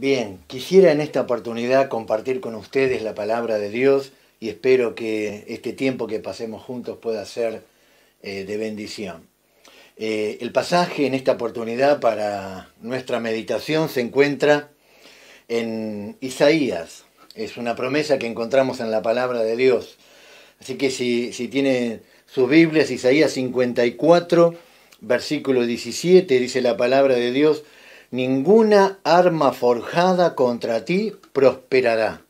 Bien, quisiera en esta oportunidad compartir con ustedes la palabra de Dios y espero que este tiempo que pasemos juntos pueda ser eh, de bendición. Eh, el pasaje en esta oportunidad para nuestra meditación se encuentra en Isaías. Es una promesa que encontramos en la palabra de Dios. Así que si, tiene sus Biblias, Isaías 54, versículo 17, dice la palabra de Dios, ninguna arma forjada contra ti prosperará,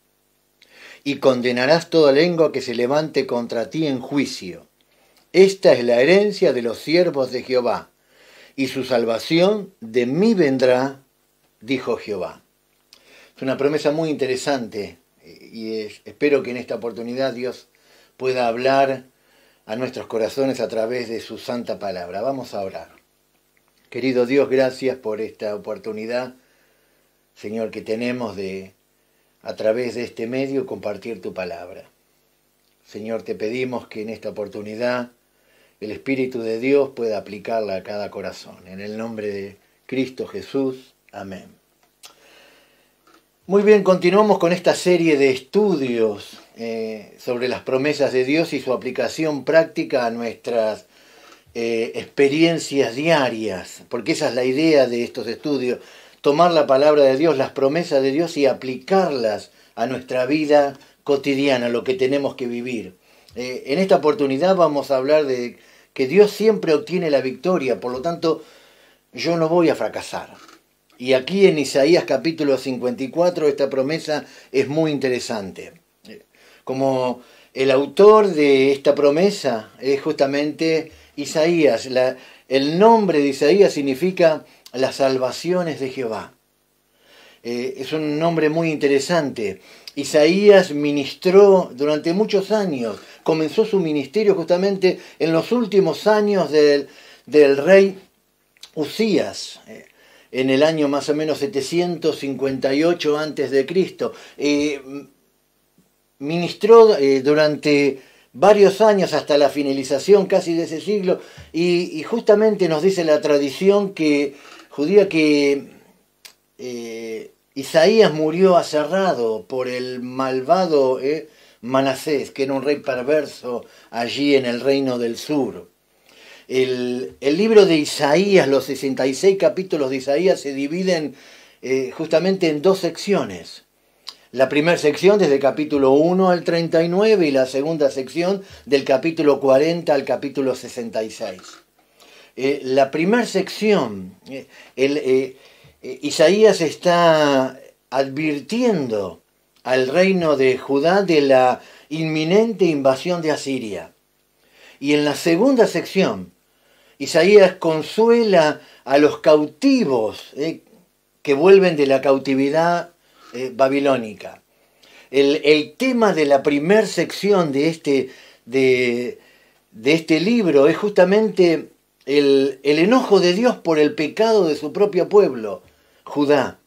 y condenarás toda lengua que se levante contra ti en juicio. Esta es la herencia de los siervos de Jehová, y su salvación de mí vendrá, dijo Jehová. Es una promesa muy interesante eh, y espero que en esta oportunidad Dios pueda hablar a nuestros corazones a través de su santa palabra. Vamos a orar. Querido Dios, gracias por esta oportunidad, Señor, que tenemos de, a través de este medio, compartir tu palabra. Señor, te pedimos que en esta oportunidad el Espíritu de Dios pueda aplicarla a cada corazón. En el nombre de Cristo Jesús. Amén. Muy bien, continuamos con esta serie de estudios eh, sobre las promesas de Dios y su aplicación práctica a nuestras eh, experiencias diarias, porque esa es la idea de estos estudios, tomar la palabra de Dios, las promesas de Dios y aplicarlas a nuestra vida cotidiana, lo que tenemos que vivir. Eh, en esta oportunidad vamos a hablar de que Dios siempre obtiene la victoria, por lo tanto yo no voy a fracasar. Y aquí en Isaías capítulo 54 esta promesa es muy interesante. Eh, como el autor de esta promesa es justamente Isaías, el nombre de Isaías significa las salvaciones de Jehová. Eh, es un nombre muy interesante. Isaías ministró durante muchos años, comenzó su ministerio justamente en los últimos años del, rey Usías, eh, en el año más o menos 758 a.C. Eh, ministró durante varios años hasta la finalización casi de ese siglo, y, justamente nos dice la tradición que judía que eh, Isaías murió aserrado por el malvado eh, Manasés, que era un rey perverso allí en el reino del sur. El, libro de Isaías, los 66 capítulos de Isaías, se dividen eh, justamente en dos secciones la primera sección desde el capítulo 1 al 39 y la segunda sección del capítulo 40 al capítulo 66. Eh, la primera sección, eh, eh, Isaías está advirtiendo al reino de Judá de la inminente invasión de Asiria. Y en la segunda sección, Isaías consuela a los cautivos que vuelven de la cautividad eh, babilónica. El, tema de la primer sección de este, de, este libro es justamente el, enojo de Dios por el pecado de su propio pueblo, Judá.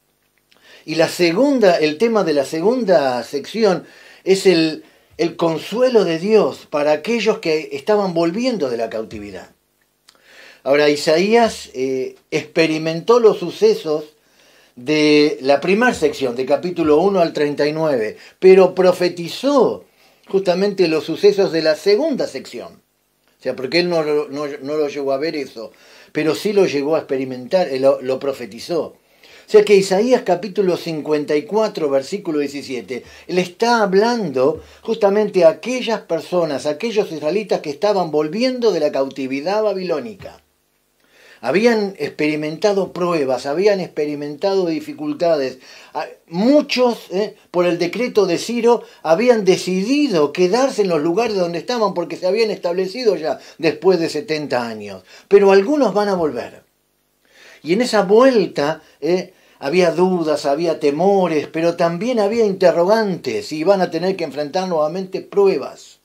Y la segunda, el tema de la segunda sección es el, el consuelo de Dios para aquellos que estaban volviendo de la cautividad. Ahora, Isaías eh, experimentó los sucesos de la primera sección, de capítulo 1 al 39, pero profetizó justamente los sucesos de la segunda sección. O sea, porque él no, lo llegó a ver eso, pero sí lo llegó a experimentar, eh, lo, lo profetizó. O sea que Isaías capítulo 54, versículo 17, le está hablando justamente a aquellas personas, a aquellos israelitas que estaban volviendo de la cautividad babilónica habían experimentado pruebas, habían experimentado dificultades. Ah, muchos, eh, por el decreto de Ciro, habían decidido quedarse en los lugares donde estaban porque se habían establecido ya después de 70 años. Pero algunos van a volver. Y en esa vuelta... Eh, había dudas, había temores, pero también había interrogantes y van a tener que enfrentar nuevamente pruebas.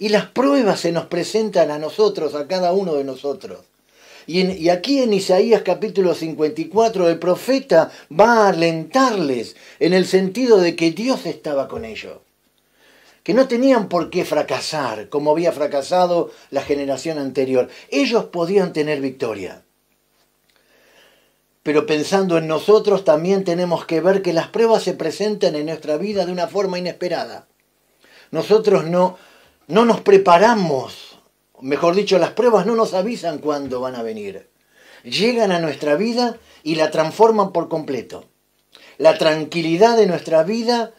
Y las pruebas se nos presentan a nosotros, a cada uno de nosotros. Y, aquí en Isaías capítulo 54 el profeta va a alentarles en el sentido de que Dios estaba con ellos que no tenían por qué fracasar como había fracasado la generación anterior. Ellos podían tener victoria. Pero pensando en nosotros también tenemos que ver que las pruebas se presentan en nuestra vida de una forma inesperada. Nosotros no, no nos preparamos mejor dicho, las pruebas no nos avisan cuándo van a venir. Llegan a nuestra vida y la transforman por completo. La tranquilidad de nuestra vida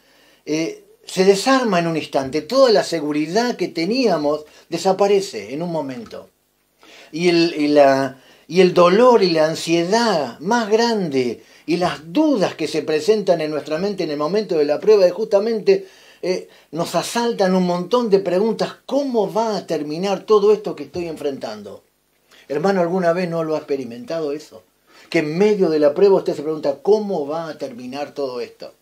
eh, se desarma en un instante. Toda la seguridad que teníamos desaparece en un momento. Y la, y el dolor y la ansiedad más grande y las dudas que se presentan en nuestra mente en el momento de la prueba es justamente eh, nos asaltan un montón de preguntas. ¿Cómo va a terminar todo esto que estoy enfrentando? Hermano, ¿alguna vez no lo ha experimentado eso? Que en medio de la prueba usted se pregunta, ¿cómo va a terminar todo esto?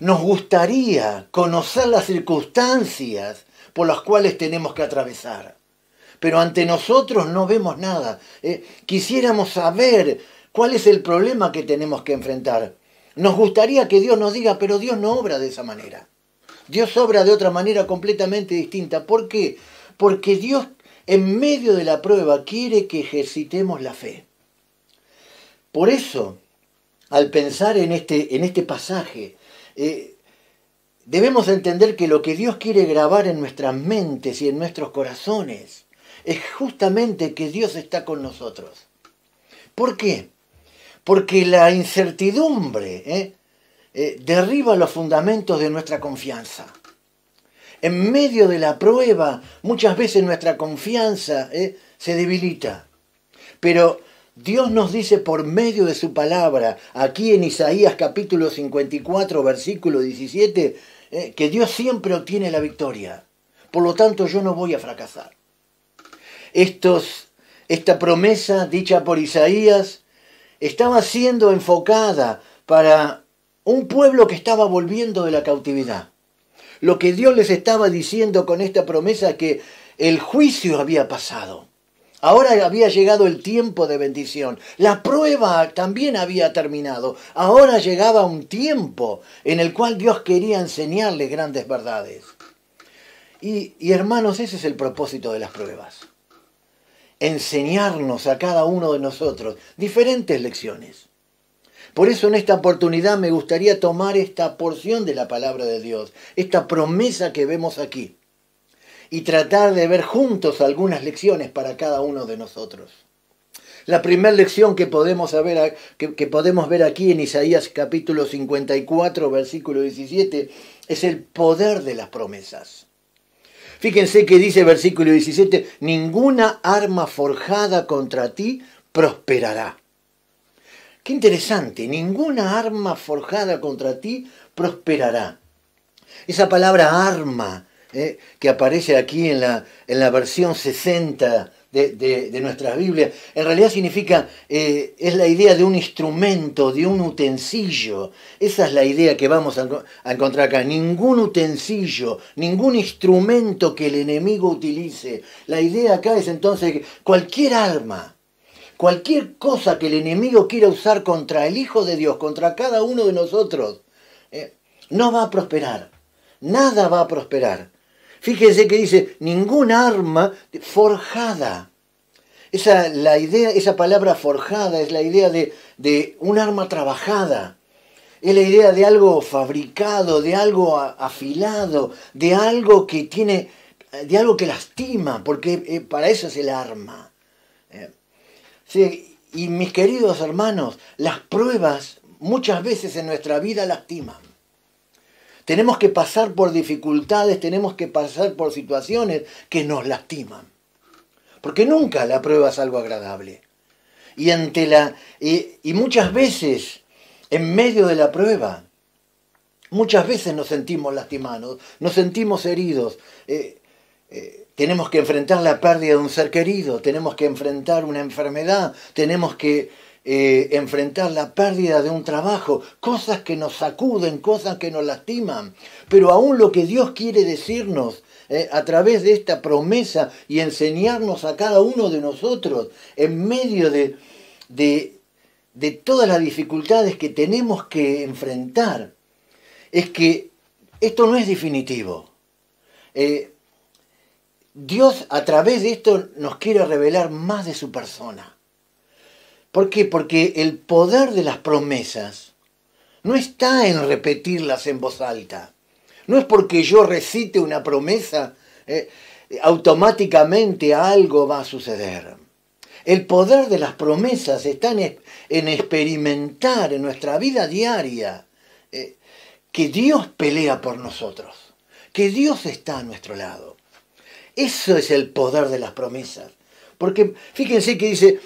nos gustaría conocer las circunstancias por las cuales tenemos que atravesar, pero ante nosotros no vemos nada. Eh, quisiéramos saber cuál es el problema que tenemos que enfrentar, nos gustaría que Dios nos diga, pero Dios no obra de esa manera. Dios obra de otra manera completamente distinta. ¿Por qué? Porque Dios en medio de la prueba quiere que ejercitemos la fe. Por eso, al pensar en este, en este pasaje, eh, debemos entender que lo que Dios quiere grabar en nuestras mentes y en nuestros corazones es justamente que Dios está con nosotros. ¿Por qué? porque la incertidumbre ¿eh? Eh, derriba los fundamentos de nuestra confianza. En medio de la prueba, muchas veces nuestra confianza ¿eh? se debilita. Pero Dios nos dice por medio de su palabra, aquí en Isaías capítulo 54, versículo 17, que Dios siempre obtiene la victoria. Por lo tanto, yo no voy a fracasar. Estos, esta promesa dicha por Isaías estaba siendo enfocada para un pueblo que estaba volviendo de la cautividad. Lo que Dios les estaba diciendo con esta promesa que el juicio había pasado. Ahora había llegado el tiempo de bendición. La prueba también había terminado. Ahora llegaba un tiempo en el cual Dios quería enseñarles grandes verdades. y hermanos, ese es el propósito de las pruebas enseñarnos a cada uno de nosotros diferentes lecciones. Por eso en esta oportunidad me gustaría tomar esta porción de la palabra de Dios, esta promesa que vemos aquí, y tratar de ver juntos algunas lecciones para cada uno de nosotros. La primera lección que podemos, ver, podemos ver aquí en Isaías capítulo 54, versículo 17, es el poder de las promesas. Fíjense que dice versículo 17, ninguna arma forjada contra ti prosperará. Qué interesante, ninguna arma forjada contra ti prosperará. Esa palabra arma eh, que aparece aquí en la, en la versión 60 de, nuestras Biblias, en realidad significa, eh, es la idea de un instrumento, de un utensilio. Esa es la idea que vamos a, encontrar acá. Ningún utensilio, ningún instrumento que el enemigo utilice. La idea acá es entonces que cualquier arma, cualquier cosa que el enemigo quiera usar contra el Hijo de Dios, contra cada uno de nosotros, eh, no va a prosperar. Nada va a prosperar. Fíjense que dice, ningún arma forjada. Esa, la idea, esa palabra forjada es la idea de, un arma trabajada. Es la idea de algo fabricado, de algo afilado, de algo que tiene, de algo que lastima, porque eh, para eso es el arma. Eh, y mis queridos hermanos, las pruebas muchas veces en nuestra vida lastiman tenemos que pasar por dificultades, tenemos que pasar por situaciones que nos lastiman. Porque nunca la prueba es algo agradable. Y, muchas veces, en medio de la prueba, muchas veces nos sentimos lastimados, nos sentimos heridos. Eh, eh, tenemos que enfrentar la pérdida de un ser querido, tenemos que enfrentar una enfermedad, tenemos que eh, enfrentar la pérdida de un trabajo, cosas que nos sacuden, cosas que nos lastiman. Pero aún lo que Dios quiere decirnos eh, a través de esta promesa y enseñarnos a cada uno de nosotros en medio de, de, todas las dificultades que tenemos que enfrentar, es que esto no es definitivo. Eh, Dios a través de esto nos quiere revelar más de su persona. ¿Por qué? Porque el poder de las promesas no está en repetirlas en voz alta. No es porque yo recite una promesa, eh, automáticamente algo va a suceder. El poder de las promesas está en, experimentar en nuestra vida diaria eh, que Dios pelea por nosotros, que Dios está a nuestro lado. Eso es el poder de las promesas. Porque fíjense que dice,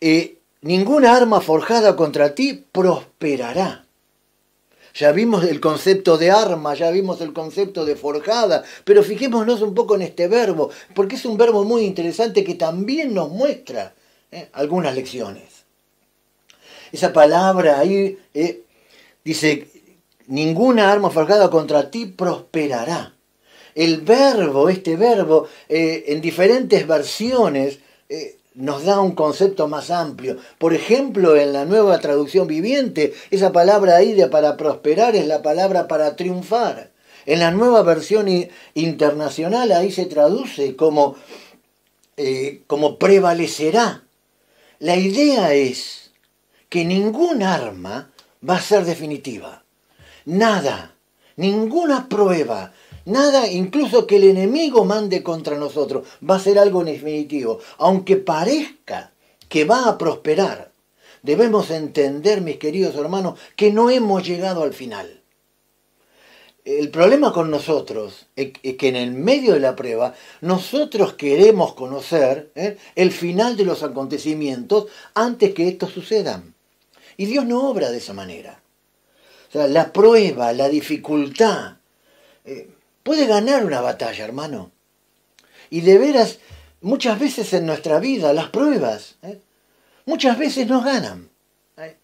eh, ninguna arma forjada contra ti prosperará. Ya vimos el concepto de arma, ya vimos el concepto de forjada, pero fijémonos un poco en este verbo, porque es un verbo muy interesante que también nos muestra ¿eh? algunas lecciones. Esa palabra ahí eh, dice, ninguna arma forjada contra ti prosperará. El verbo, este verbo, eh, en diferentes versiones, nos da un concepto más amplio. Por ejemplo, en la nueva traducción viviente, esa palabra ahí de para prosperar es la palabra para triunfar. En la nueva versión internacional ahí se traduce como, eh, como prevalecerá. La idea es que ningún arma va a ser definitiva. Nada, ninguna prueba, Nada, incluso que el enemigo mande contra nosotros, va a ser algo definitivo. Aunque parezca que va a prosperar, debemos entender, mis queridos hermanos, que no hemos llegado al final. El problema con nosotros es que en el medio de la prueba nosotros queremos conocer ¿eh? el final de los acontecimientos antes que estos sucedan. Y Dios no obra de esa manera. O sea, la prueba, la dificultad, eh, puede ganar una batalla, hermano. Y de veras, muchas veces en nuestra vida, las pruebas, ¿eh? muchas veces nos ganan. ¿eh?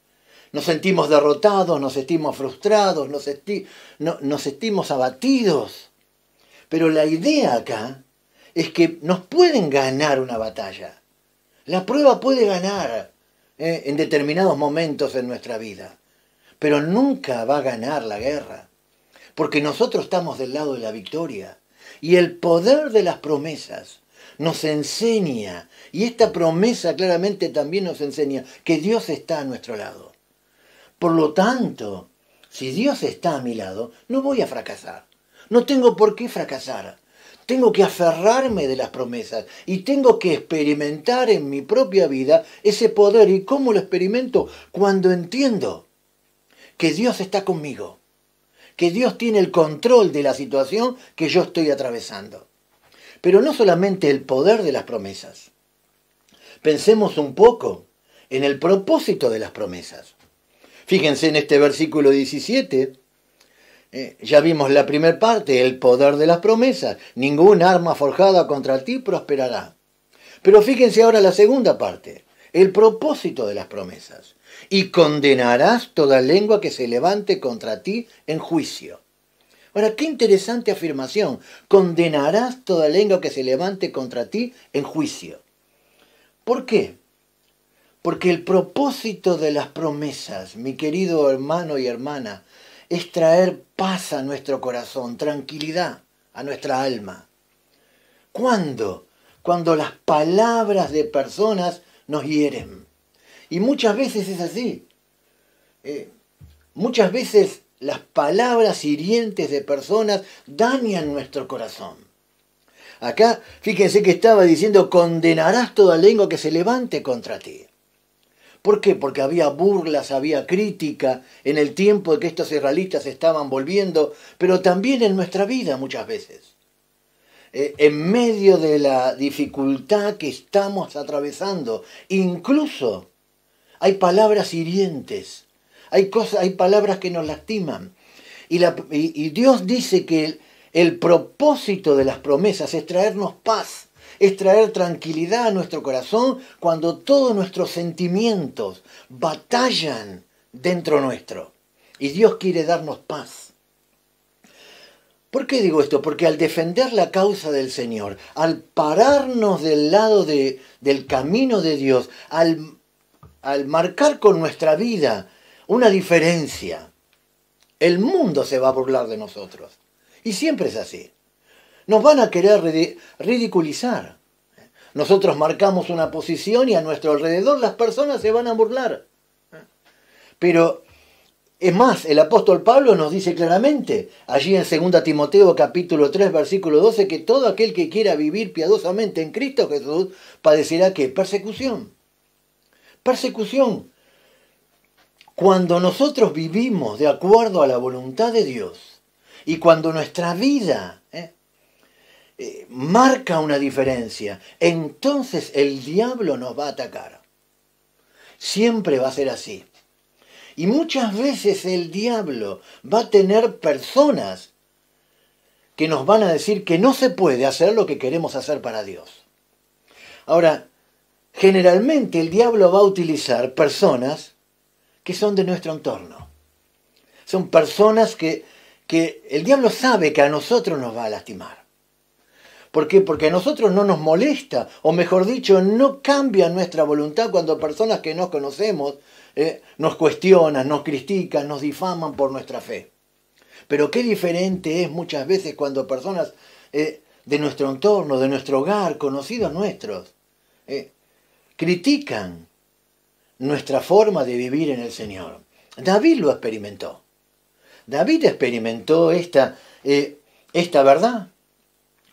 Nos sentimos derrotados, nos sentimos frustrados, nos, sentimos abatidos. Pero la idea acá es que nos pueden ganar una batalla. La prueba puede ganar ¿eh? en determinados momentos en nuestra vida, pero nunca va a ganar la guerra porque nosotros estamos del lado de la victoria. Y el poder de las promesas nos enseña, y esta promesa claramente también nos enseña, que Dios está a nuestro lado. Por lo tanto, si Dios está a mi lado, no voy a fracasar. No tengo por qué fracasar. Tengo que aferrarme de las promesas y tengo que experimentar en mi propia vida ese poder. ¿Y cómo lo experimento? Cuando entiendo que Dios está conmigo que Dios tiene el control de la situación que yo estoy atravesando. Pero no solamente el poder de las promesas. Pensemos un poco en el propósito de las promesas. Fíjense en este versículo 17. Eh, ya vimos la primera parte, el poder de las promesas. Ningún arma forjada contra ti prosperará. Pero fíjense ahora la segunda parte el propósito de las promesas, y condenarás toda lengua que se levante contra ti en juicio. Ahora, qué interesante afirmación. Condenarás toda lengua que se levante contra ti en juicio. ¿Por qué? Porque el propósito de las promesas, mi querido hermano y hermana, es traer paz a nuestro corazón, tranquilidad a nuestra alma. ¿Cuándo? Cuando las palabras de personas nos hieren. Y muchas veces es así. Eh, muchas veces las palabras hirientes de personas dañan nuestro corazón. Acá, fíjense que estaba diciendo, condenarás toda lengua que se levante contra ti. ¿Por qué? Porque había burlas, había crítica en el tiempo de que estos israelitas estaban volviendo, pero también en nuestra vida muchas veces. Eh, en medio de la dificultad que estamos atravesando. Incluso hay palabras hirientes, hay, cosas, hay palabras que nos lastiman. Y, Dios dice que el, el propósito de las promesas es traernos paz es traer tranquilidad a nuestro corazón cuando todos nuestros sentimientos batallan dentro nuestro. Y Dios quiere darnos paz. ¿Por qué digo esto? Porque al defender la causa del Señor, al pararnos del lado de, del camino de Dios, al, al marcar con nuestra vida una diferencia, el mundo se va a burlar de nosotros. Y siempre es así. Nos van a querer ridiculizar. Nosotros marcamos una posición y a nuestro alrededor las personas se van a burlar. Pero es más, el apóstol Pablo nos dice claramente, allí en 2 Timoteo capítulo 3 versículo 12, que todo aquel que quiera vivir piadosamente en Cristo Jesús padecerá que persecución. Persecución. Cuando nosotros vivimos de acuerdo a la voluntad de Dios y cuando nuestra vida eh, eh, marca una diferencia, entonces el diablo nos va a atacar. Siempre va a ser así. Y muchas veces el diablo va a tener personas que nos van a decir que no se puede hacer lo que queremos hacer para Dios. Ahora, generalmente el diablo va a utilizar personas que son de nuestro entorno. Son personas que, que el diablo sabe que a nosotros nos va a lastimar. ¿Por qué? Porque a nosotros no nos molesta, o mejor dicho, no cambia nuestra voluntad cuando personas que no conocemos eh, nos cuestionan, nos critican, nos difaman por nuestra fe. Pero qué diferente es muchas veces cuando personas eh, de nuestro entorno, de nuestro hogar, conocidos nuestros, eh, critican nuestra forma de vivir en el Señor. David lo experimentó. David experimentó esta, esta verdad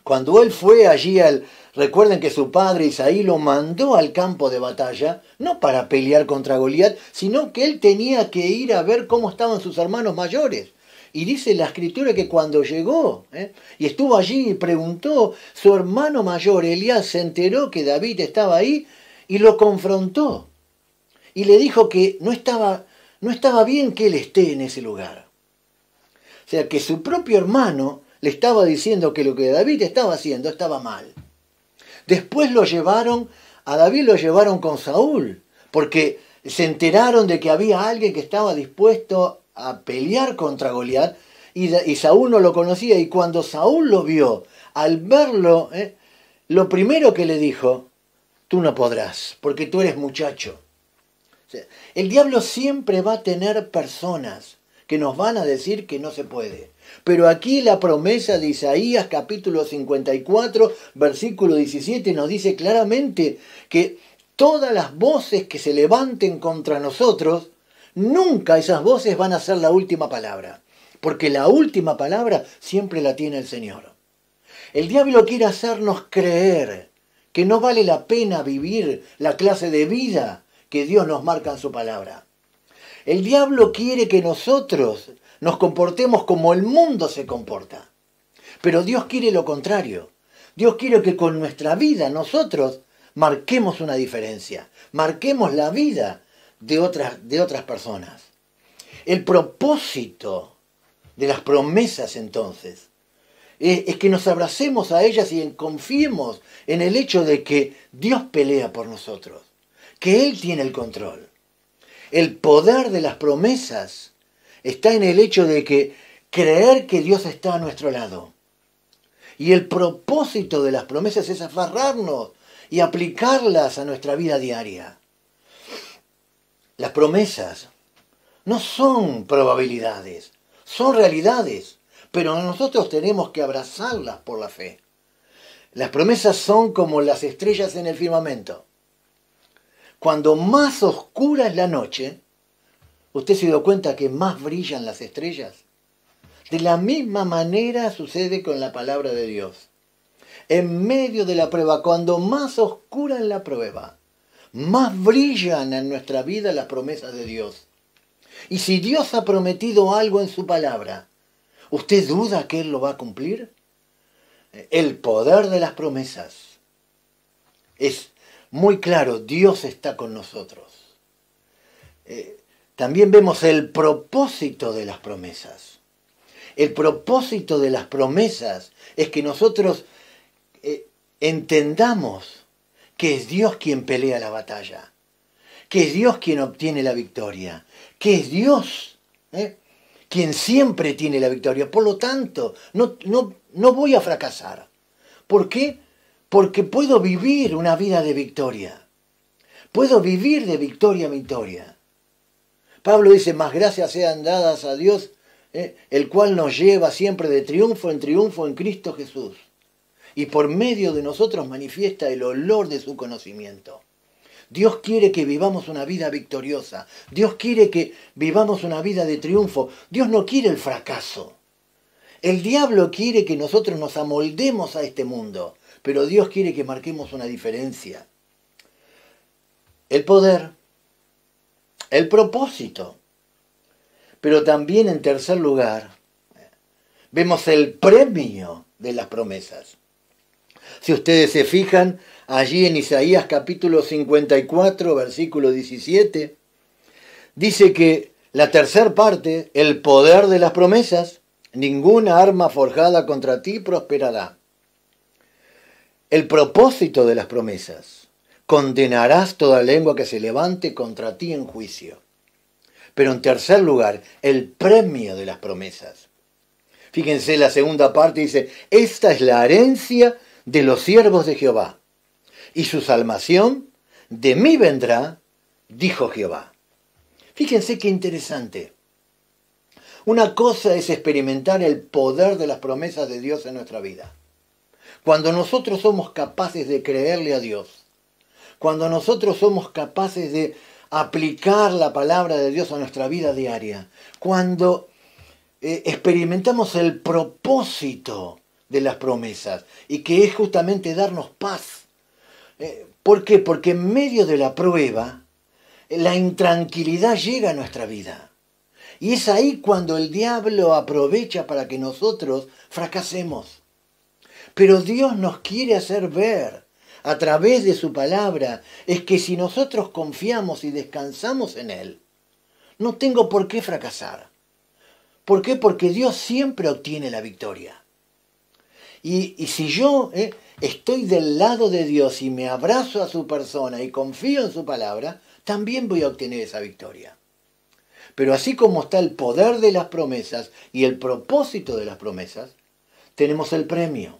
cuando él fue allí al... Recuerden que su padre Isaí lo mandó al campo de batalla, no para pelear contra Goliat, sino que él tenía que ir a ver cómo estaban sus hermanos mayores. Y dice la escritura que cuando llegó ¿eh? y estuvo allí y preguntó, su hermano mayor Elías se enteró que David estaba ahí y lo confrontó. Y le dijo que no estaba, no estaba bien que él esté en ese lugar. O sea, que su propio hermano le estaba diciendo que lo que David estaba haciendo estaba mal. Después lo llevaron, a David lo llevaron con Saúl, porque se enteraron de que había alguien que estaba dispuesto a pelear contra Goliat y, Saúl no lo conocía y cuando Saúl lo vio, al verlo, eh, lo primero que le dijo, tú no podrás, porque tú eres muchacho. el diablo siempre va a tener personas que nos van a decir que no se puede. Pero aquí la promesa de Isaías capítulo 54 versículo 17 nos dice claramente que todas las voces que se levanten contra nosotros, nunca esas voces van a ser la última palabra, porque la última palabra siempre la tiene el Señor. El diablo quiere hacernos creer que no vale la pena vivir la clase de vida que Dios nos marca en su palabra. El diablo quiere que nosotros nos comportemos como el mundo se comporta. Pero Dios quiere lo contrario. Dios quiere que con nuestra vida nosotros marquemos una diferencia, marquemos la vida de otras, de otras personas. El propósito de las promesas entonces es, que nos abracemos a ellas y en, confiemos en el hecho de que Dios pelea por nosotros, que Él tiene el control. El poder de las promesas está en el hecho de que creer que Dios está a nuestro lado. Y el propósito de las promesas es aferrarnos y aplicarlas a nuestra vida diaria. Las promesas no son probabilidades, son realidades, pero nosotros tenemos que abrazarlas por la fe. Las promesas son como las estrellas en el firmamento. Cuando más oscura es la noche, ¿Usted se dio cuenta que más brillan las estrellas? De la misma manera sucede con la palabra de Dios. En medio de la prueba, cuando más oscura es la prueba, más brillan en nuestra vida las promesas de Dios. Y si Dios ha prometido algo en su palabra, ¿usted duda que Él lo va a cumplir? El poder de las promesas. Es muy claro, Dios está con nosotros. Eh, también vemos el propósito de las promesas. El propósito de las promesas es que nosotros eh, entendamos que es Dios quien pelea la batalla, que es Dios quien obtiene la victoria, que es Dios eh, quien siempre tiene la victoria. Por lo tanto, no, no, no voy a fracasar. ¿Por qué? Porque puedo vivir una vida de victoria. Puedo vivir de victoria a victoria. Pablo dice, más gracias sean dadas a Dios, ¿eh? el cual nos lleva siempre de triunfo en triunfo en Cristo Jesús. Y por medio de nosotros manifiesta el olor de su conocimiento. Dios quiere que vivamos una vida victoriosa. Dios quiere que vivamos una vida de triunfo. Dios no quiere el fracaso. El diablo quiere que nosotros nos amoldemos a este mundo, pero Dios quiere que marquemos una diferencia. El poder el propósito. Pero también en tercer lugar, vemos el premio de las promesas. Si ustedes se fijan, allí en Isaías capítulo 54, versículo 17, dice que la tercera parte, el poder de las promesas, ninguna arma forjada contra ti prosperará. El propósito de las promesas condenarás toda lengua que se levante contra ti en juicio. Pero en tercer lugar, el premio de las promesas. Fíjense, la segunda parte dice, esta es la herencia de los siervos de Jehová, y su salvación de mí vendrá, dijo Jehová. Fíjense qué interesante. Una cosa es experimentar el poder de las promesas de Dios en nuestra vida. Cuando nosotros somos capaces de creerle a Dios, cuando nosotros somos capaces de aplicar la palabra de Dios a nuestra vida diaria, cuando eh, experimentamos el propósito de las promesas y que es justamente darnos paz. Eh, ¿Por qué? Porque en medio de la prueba, la intranquilidad llega a nuestra vida. Y es ahí cuando el diablo aprovecha para que nosotros fracasemos. Pero Dios nos quiere hacer ver a través de su palabra, es que si nosotros confiamos y descansamos en Él, no tengo por qué fracasar. ¿Por qué? Porque Dios siempre obtiene la victoria. Y, si yo eh, estoy del lado de Dios y me abrazo a su persona y confío en su palabra, también voy a obtener esa victoria. Pero así como está el poder de las promesas y el propósito de las promesas, tenemos el premio.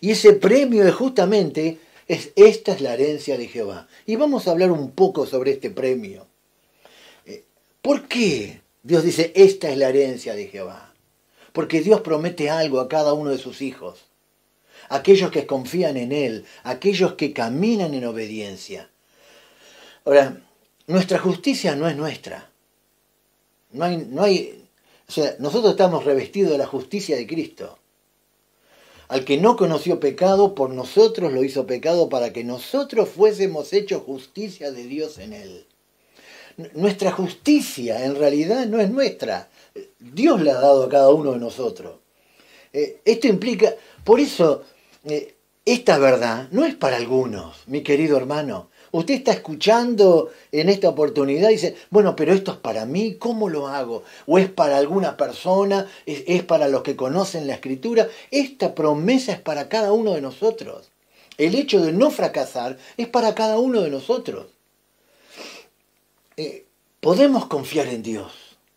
Y ese premio es justamente es, esta es la herencia de Jehová. Y vamos a hablar un poco sobre este premio. Eh, ¿Por qué Dios dice, esta es la herencia de Jehová? Porque Dios promete algo a cada uno de sus hijos. Aquellos que confían en Él, aquellos que caminan en obediencia. Ahora, nuestra justicia no es nuestra. No hay, no hay, nosotros estamos revestidos de la justicia de Cristo. Al que no conoció pecado, por nosotros lo hizo pecado para que nosotros fuésemos hechos justicia de Dios en él. nuestra justicia en realidad no es nuestra. Dios la ha dado a cada uno de nosotros. Eh, esto implica, por eso, eh, esta verdad no es para algunos, mi querido hermano. Usted está escuchando en esta oportunidad y dice, bueno, pero esto es para mí, ¿cómo lo hago? ¿O es para alguna persona? ¿Es, para los que conocen la escritura? Esta promesa es para cada uno de nosotros. El hecho de no fracasar es para cada uno de nosotros. Eh, podemos confiar en Dios.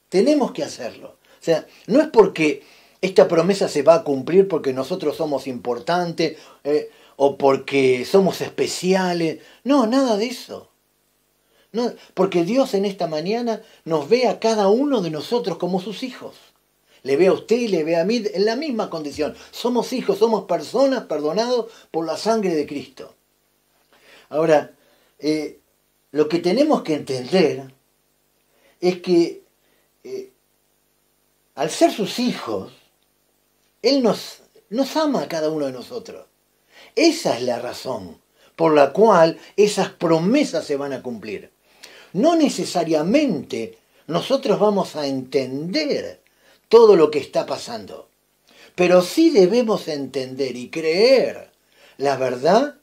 Tenemos que hacerlo. O sea, no es porque esta promesa se va a cumplir porque nosotros somos importantes. Eh, o porque somos especiales. No, nada de eso. porque Dios en esta mañana nos ve a cada uno de nosotros como sus hijos. Le ve a usted y le ve a mí en la misma condición. Somos hijos, somos personas perdonados por la sangre de Cristo. Ahora, eh, lo que tenemos que entender es que eh, al ser sus hijos, Él nos, nos ama a cada uno de nosotros. Esa es la razón por la cual esas promesas se van a cumplir. No necesariamente nosotros vamos a entender todo lo que está pasando, pero sí debemos entender y creer la verdad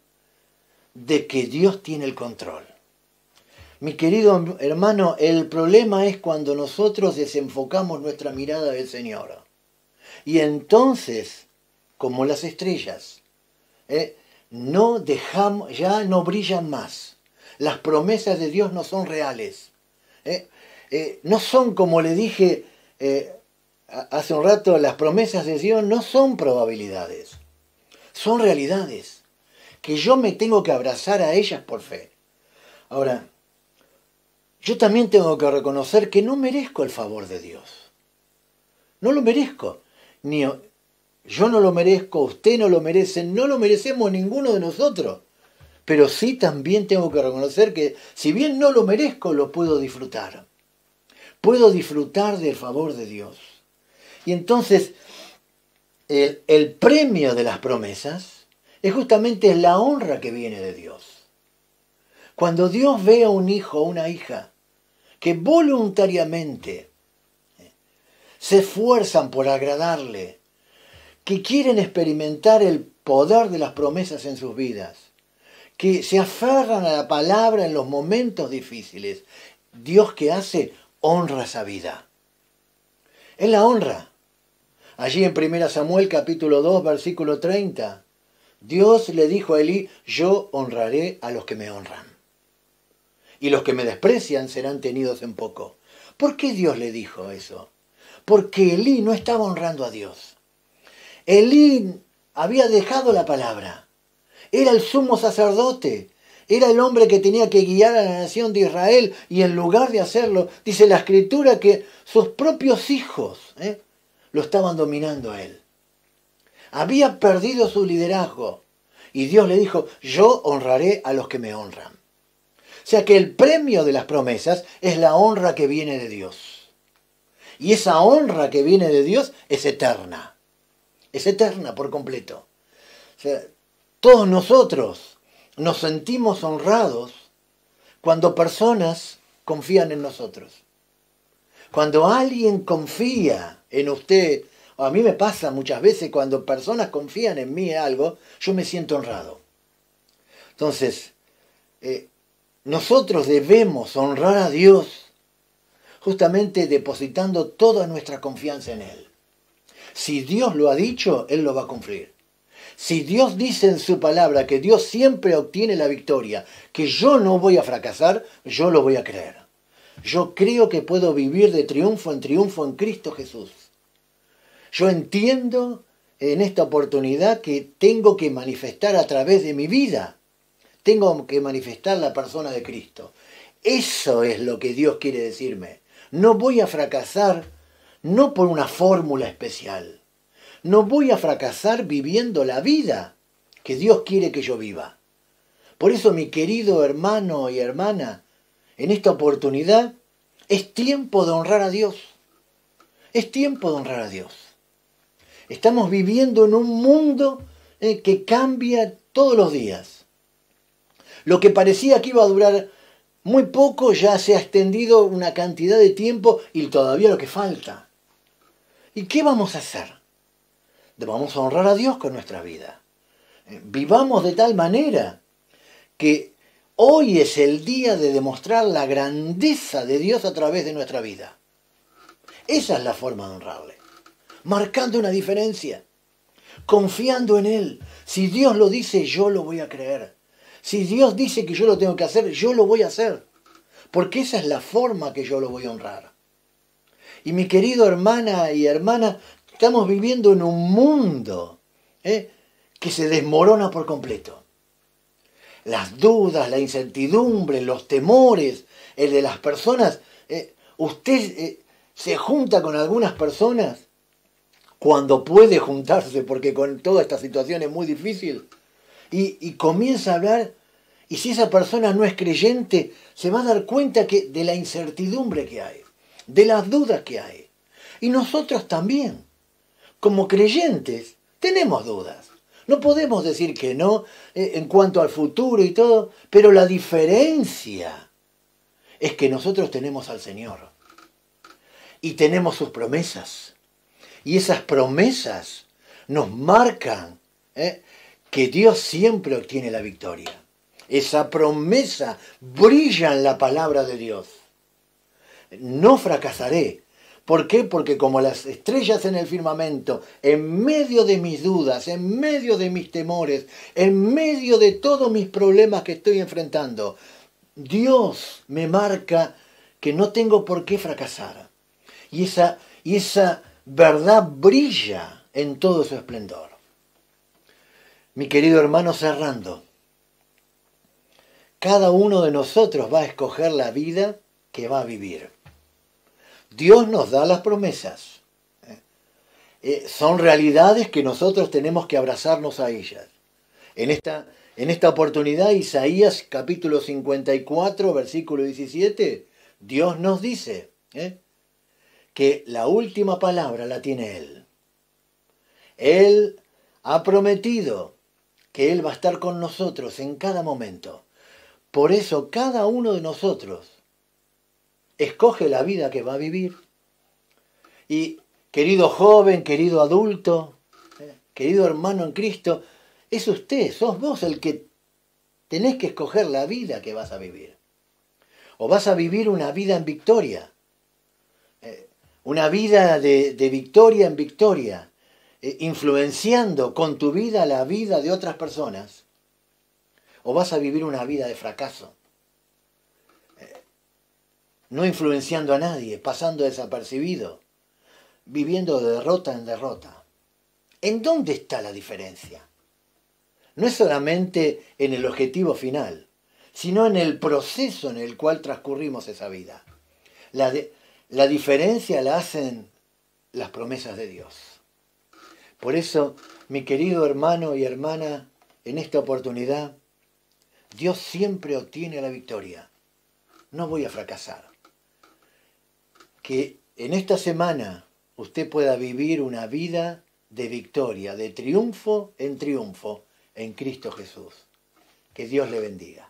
de que Dios tiene el control. Mi querido hermano, el problema es cuando nosotros desenfocamos nuestra mirada del Señor. Y entonces, como las estrellas, ¿eh? no dejamos, ya no brillan más. Las promesas de Dios no son reales. ¿eh? Eh, no son, como le dije hace un rato, las promesas de Dios no son probabilidades. Son realidades. Que yo me tengo que abrazar a ellas por fe. Ahora, yo también tengo que reconocer que no merezco el favor de Dios. No lo merezco. Ni, yo no lo merezco, usted no lo merece, no lo merecemos ninguno de nosotros. Pero sí también tengo que reconocer que si bien no lo merezco, lo puedo disfrutar. Puedo disfrutar del favor de Dios. Y entonces el, el premio de las promesas es justamente la honra que viene de Dios. Cuando Dios ve a un hijo o una hija que voluntariamente se esfuerzan por agradarle, que quieren experimentar el poder de las promesas en sus vidas, que se aferran a la palabra en los momentos difíciles. Dios que hace honra esa vida. Él la honra. Allí en 1 Samuel capítulo 2 versículo 30, Dios le dijo a Elí, yo honraré a los que me honran. Y los que me desprecian serán tenidos en poco. ¿Por qué Dios le dijo eso? Porque Elí no estaba honrando a Dios. Elí había dejado la palabra. Era el sumo sacerdote. Era el hombre que tenía que guiar a la nación de Israel y en lugar de hacerlo, dice la escritura que sus propios hijos ¿eh? lo estaban dominando a él. Había perdido su liderazgo y Dios le dijo, yo honraré a los que me honran. O sea que el premio de las promesas es la honra que viene de Dios. Y esa honra que viene de Dios es eterna es eterna por completo. todos nosotros nos sentimos honrados cuando personas confían en nosotros. Cuando alguien confía en usted, a mí me pasa muchas veces cuando personas confían en mí algo, yo me siento honrado. Entonces, eh, nosotros debemos honrar a Dios justamente depositando toda nuestra confianza en Él. Si Dios lo ha dicho, Él lo va a cumplir. Si Dios dice en su palabra que Dios siempre obtiene la victoria, que yo no voy a fracasar, yo lo voy a creer. Yo creo que puedo vivir de triunfo en triunfo en Cristo Jesús. Yo entiendo en esta oportunidad que tengo que manifestar a través de mi vida. Tengo que manifestar la persona de Cristo. Eso es lo que Dios quiere decirme. No voy a fracasar no por una fórmula especial. No voy a fracasar viviendo la vida que Dios quiere que yo viva. Por eso, mi querido hermano y hermana, en esta oportunidad es tiempo de honrar a Dios. Es tiempo de honrar a Dios. Estamos viviendo en un mundo eh, que cambia todos los días. Lo que parecía que iba a durar muy poco ya se ha extendido una cantidad de tiempo y todavía lo que falta. ¿Y qué vamos a hacer? Vamos a honrar a Dios con nuestra vida. Eh, vivamos de tal manera que hoy es el día de demostrar la grandeza de Dios a través de nuestra vida. Esa es la forma de honrarle. Marcando una diferencia. Confiando en Él. Si Dios lo dice, yo lo voy a creer. Si Dios dice que yo lo tengo que hacer, yo lo voy a hacer. Porque esa es la forma que yo lo voy a honrar. Y mi querido hermana y hermana, estamos viviendo en un mundo ¿eh? que se desmorona por completo. Las dudas, la incertidumbre, los temores, el de las personas. ¿eh? usted eh, se junta con algunas personas cuando puede juntarse, porque con toda esta situación es muy difícil, y, y comienza a hablar y si esa persona no es creyente, se va a dar cuenta que, de la incertidumbre que hay de las dudas que hay. Y nosotros también, como creyentes, tenemos dudas. No podemos decir que no eh, en cuanto al futuro y todo, pero la diferencia es que nosotros tenemos al Señor y tenemos sus promesas. Y esas promesas nos marcan eh, que Dios siempre obtiene la victoria. Esa promesa brilla en la palabra de Dios no fracasaré. ¿Por qué? Porque como las estrellas en el firmamento, en medio de mis dudas, en medio de mis temores, en medio de todos mis problemas que estoy enfrentando, Dios me marca que no tengo por qué fracasar. Y esa, esa verdad brilla en todo su esplendor. Mi querido hermano cerrando, cada uno de nosotros va a escoger la vida que va a vivir. Dios nos da las promesas. Eh, son realidades que nosotros tenemos que abrazarnos a ellas. En esta, en esta oportunidad, Isaías capítulo 54, versículo 17, Dios nos dice ¿eh? que la última palabra la tiene Él. Él ha prometido que Él va a estar con nosotros en cada momento. Por eso cada uno de nosotros escoge la vida que va a vivir. Y querido joven, querido adulto, eh, querido hermano en Cristo, es usted, sos vos el que tenés que escoger la vida que vas a vivir. O vas a vivir una vida en victoria, eh, una vida de, victoria en victoria, eh, influenciando con tu vida la vida de otras personas. O vas a vivir una vida de fracaso no influenciando a nadie, pasando desapercibido, viviendo de derrota en derrota. ¿En dónde está la diferencia? No es solamente en el objetivo final, sino en el proceso en el cual transcurrimos esa vida. La, la diferencia la hacen las promesas de Dios. Por eso, mi querido hermano y hermana, en esta oportunidad, Dios siempre obtiene la victoria. No voy a fracasar que en esta semana usted pueda vivir una vida de victoria, de triunfo en triunfo en Cristo Jesús. Que Dios le bendiga.